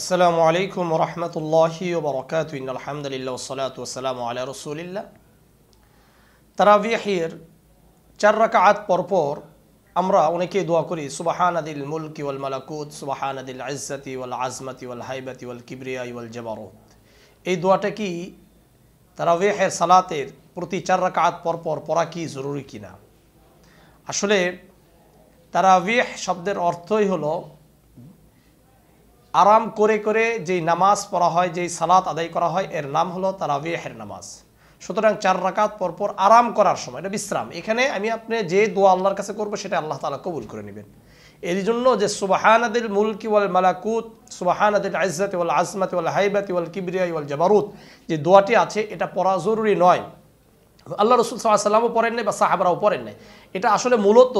আসসালামু আলাইকুম রহমতুল্লাহি ওবরকাত আলহামদুলিল্লাহ সালাত ওসালাম আল্লাহ রসুলিল্লা তারাবিয়াহির চার রাকাত পরপর আমরা অনেকেই দোয়া করি সুবাহান আদিল মুলকি ওয়াল মালাকুত সুবাহান আদিল আজ্জাতি ওয়াল আজমাতি ওয়াল হাইবাতি ওয়াল কিবরিয়া ইউল জবারত এই দোয়াটা কি তারাবিয়াহের সালাতের প্রতি চার রাকাত পরপর পড়া কি জরুরি কিনা আসলে তারাবিহ শব্দের অর্থই হলো আরাম করে করে যেই নামাজ পড়া হয় যেই সালাত আদায় করা হয় এর নাম হলো তারাবিহের নামাজ সুতরাং চার রাকাত পরপর আরাম করার সময় এটা বিশ্রাম এখানে আমি আপনি যে দোয়া আল্লাহর কাছে করবো সেটা আল্লাহ তালা কবুল করে নেবেন এর জন্য যে সুবাহান আদিল মুলকি ওয়াল মালাকুত সুবাহান আদিল আজাত ওয়াল আজমাত ওয়াল হাইবাত ওয়াল কিবরিয়া ওয়াল জবারুত যে দোয়াটি আছে এটা পড়া জরুরি নয় আল্লাহ রসুল সাল্লামও পড়েন নাই বা সাহাবরাও পড়েন নাই এটা আসলে মূলত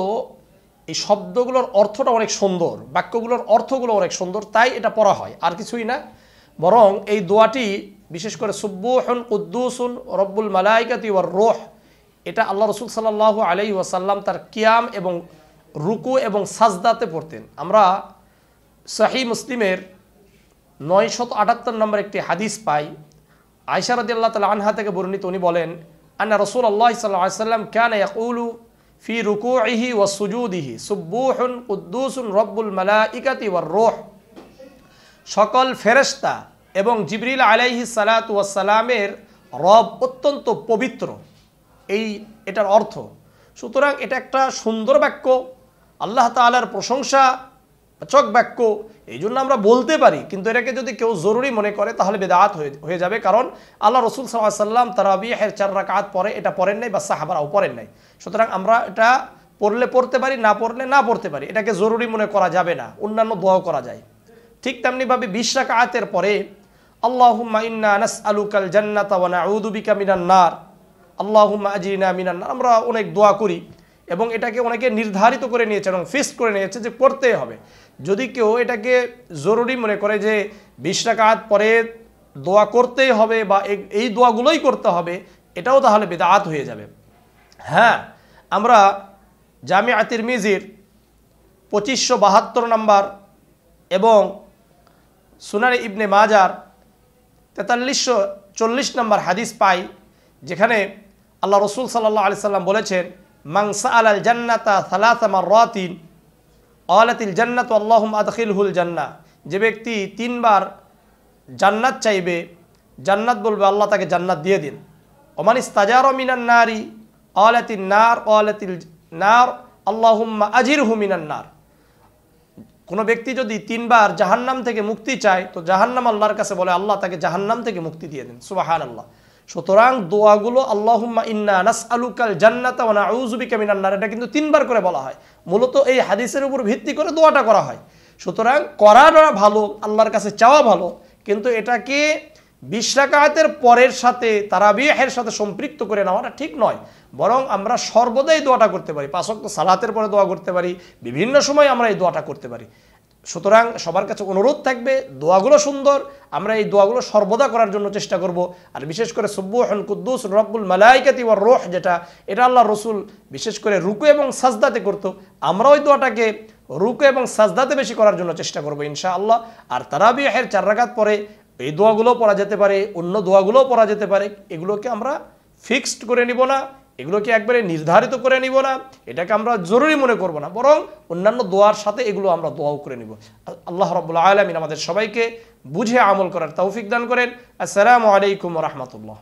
এই শব্দগুলোর অর্থটা অনেক সুন্দর বাক্যগুলোর অর্থগুলো অনেক সুন্দর তাই এটা পড়া হয় আর কিছুই না বরং এই দোয়াটি বিশেষ করে সুব্বুহন কুদ্দুসুন রব্বুল মালাইকাতি ওয়ার রোহ এটা আল্লাহ রসুল সাল্লাহ আলি ওয়াসাল্লাম তার কিয়াম এবং রুকু এবং সাজদাতে পড়তেন আমরা শাহী মুসলিমের নয় শত আটাত্তর নম্বর একটি হাদিস পাই আয়সারদি আল্লাহ তালা আনহা থেকে বর্ণিত উনি বলেন আন্না রসুল আল্লাহ সাল্লাহ সাল্লাম কেন ইয়াকুলু ফি রুকুহি ও সুজুদিহি সুব্বুহন কুদ্দুসুন রব্বুল ইকাতি ওয়ার রোহ সকল ফেরেস্তা এবং জিবরিল আলাইহি সালাত সালামের রব অত্যন্ত পবিত্র এই এটার অর্থ সুতরাং এটা একটা সুন্দর বাক্য আল্লাহ তালার প্রশংসা চক বাক্য এই জন্য আমরা বলতে পারি কিন্তু এটাকে যদি কেউ জরুরি মনে করে তাহলে বেদাত হয়ে যাবে কারণ আল্লাহ রসুল সাল্লাহ সাল্লাম তারা বিহের চার রাকাত পরে এটা পড়েন নাই বা সাহাবারাও পড়েন নাই সুতরাং আমরা এটা পড়লে পড়তে পারি না পড়লে না পড়তে পারি এটাকে জরুরি মনে করা যাবে না অন্যান্য দোয়াও করা যায় ঠিক তেমনিভাবে বিশ রাকাতের পরে আল্লাহ ইন্না আনাস আলুকাল জান্নাত ওয়া নাউযু মাজিনা মিনান নার আমরা অনেক দোয়া করি এবং এটাকে অনেকে নির্ধারিত করে নিয়েছে এবং ফিক্সড করে নিয়েছে যে পড়তে হবে যদি কেউ এটাকে জরুরি মনে করে যে বিশ টাকাত পরে দোয়া করতেই হবে বা এই দোয়াগুলোই করতে হবে এটাও তাহলে বেদাত হয়ে যাবে হ্যাঁ আমরা জামি আতির মিজির পঁচিশশো বাহাত্তর নম্বর এবং সুনানি ইবনে মাজার তেতাল্লিশশো চল্লিশ নম্বর হাদিস পাই যেখানে আল্লাহ রসুল সাল্লাহ আলি সাল্লাম বলেছেন মাংসা আলাল জান্নাতা সালাসামার রতিন অলাতিল জান্নাত আল্লাহম আদখিলহুল জান্না যে ব্যক্তি তিনবার জান্নাত চাইবে জান্নাত বলবে আল্লাহ তাকে জান্নাত দিয়ে দিন ওমান ইস্তাজারো মিনান নারী অলাতিল নার অলাতিল নার আল্লাহুম্মা আজির হুমিনান নার কোনো ব্যক্তি যদি তিনবার জাহান্নাম থেকে মুক্তি চায় তো জাহান্নাম আল্লাহর কাছে বলে আল্লাহ তাকে জাহান্নাম থেকে মুক্তি দিয়ে দিন সুবাহান আল্লাহ সুতরাং দোয়াগুলো আল্লাহুম্মা ইন্না নাস আলুকাল জান্নাতা ওনা আউজুবিকা মিনান্নার এটা কিন্তু তিনবার করে বলা হয় মূলত এই হাদিসের উপর ভিত্তি করে দোয়াটা করা হয় সুতরাং করাটা ভালো আল্লাহর কাছে চাওয়া ভালো কিন্তু এটাকে বিশ্রাকাতের পরের সাথে তারাবিহের সাথে সম্পৃক্ত করে নেওয়াটা ঠিক নয় বরং আমরা সর্বদাই দোয়াটা করতে পারি পাশক্ত সালাতের পরে দোয়া করতে পারি বিভিন্ন সময় আমরা এই দোয়াটা করতে পারি সুতরাং সবার কাছে অনুরোধ থাকবে দোয়াগুলো সুন্দর আমরা এই দোয়াগুলো সর্বদা করার জন্য চেষ্টা করব আর বিশেষ করে সুব্বুহন কুদ্দুস রব্বুল মালাইকাতি ওয়ার রোহ যেটা এটা আল্লাহ রসুল বিশেষ করে রুকু এবং সাজদাতে করত আমরা ওই দোয়াটাকে রুকু এবং সাজদাতে বেশি করার জন্য চেষ্টা করবো ইনশা আল্লাহ আর তারাবিহের চার রাগাত পরে এই দোয়াগুলোও পড়া যেতে পারে অন্য দোয়াগুলোও পড়া যেতে পারে এগুলোকে আমরা ফিক্সড করে নিব না এগুলোকে একবারে নির্ধারিত করে নিব না এটাকে আমরা জরুরি মনে করব না বরং অন্যান্য দোয়ার সাথে এগুলো আমরা দোয়াও করে নিব আল্লাহ রব্লা আলমিন আমাদের সবাইকে বুঝে আমল করার তৌফিক দান করেন আসসালামু আলাইকুম রহমতুল্লাহ